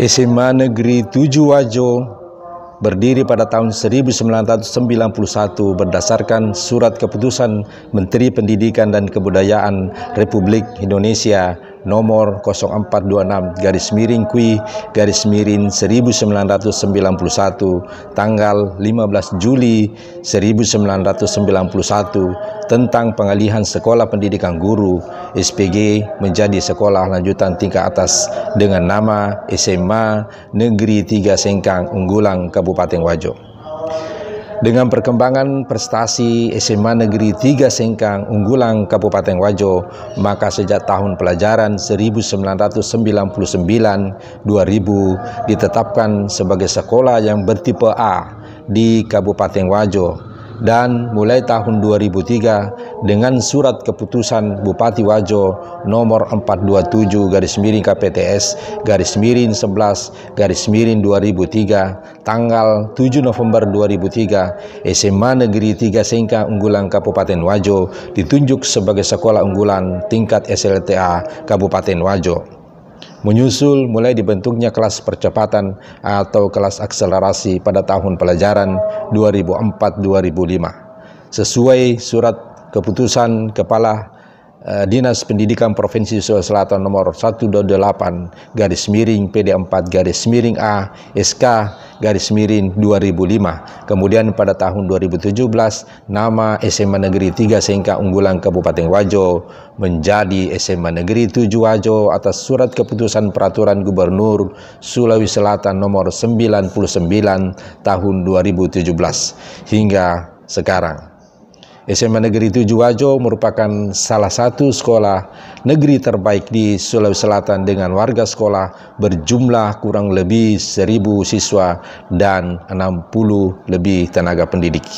SMA Negeri 7 Wajo berdiri pada tahun 1991 berdasarkan surat keputusan Menteri Pendidikan dan Kebudayaan Republik Indonesia nomor 0426 garis miring kui garis miring 1991 tanggal 15 Juli 1991 tentang pengalihan sekolah pendidikan guru SPG menjadi sekolah lanjutan tingkat atas dengan nama SMA Negeri Tiga Sengkang Unggulang Kabupaten Wajo. Dengan perkembangan prestasi SMA Negeri 3 Sengkang Unggulang Kabupaten Wajo, maka sejak tahun pelajaran 1999-2000 ditetapkan sebagai sekolah yang bertipe A di Kabupaten Wajo dan mulai tahun 2003 dengan surat keputusan Bupati Wajo nomor 427 garis miring KPTS garis miring 11 garis miring 2003 tanggal 7 November 2003 SMA Negeri 3 Singka Unggulan Kabupaten Wajo ditunjuk sebagai sekolah unggulan tingkat SLTA Kabupaten Wajo. Menyusul mulai dibentuknya kelas percepatan atau kelas akselerasi pada tahun pelajaran 2004-2005. Sesuai surat keputusan Kepala Eh, Dinas Pendidikan Provinsi Sulawesi Selatan nomor 128 garis miring PD4 garis miring A SK garis miring 2005. Kemudian pada tahun 2017 nama SMA Negeri 3 Sengka Unggulan Kabupaten Wajo menjadi SMA Negeri 7 Wajo atas surat keputusan peraturan Gubernur Sulawesi Selatan nomor 99 tahun 2017 hingga sekarang. SMA Negeri 7 Wajo merupakan salah satu sekolah negeri terbaik di Sulawesi Selatan dengan warga sekolah berjumlah kurang lebih 1000 siswa dan 60 lebih tenaga pendidik.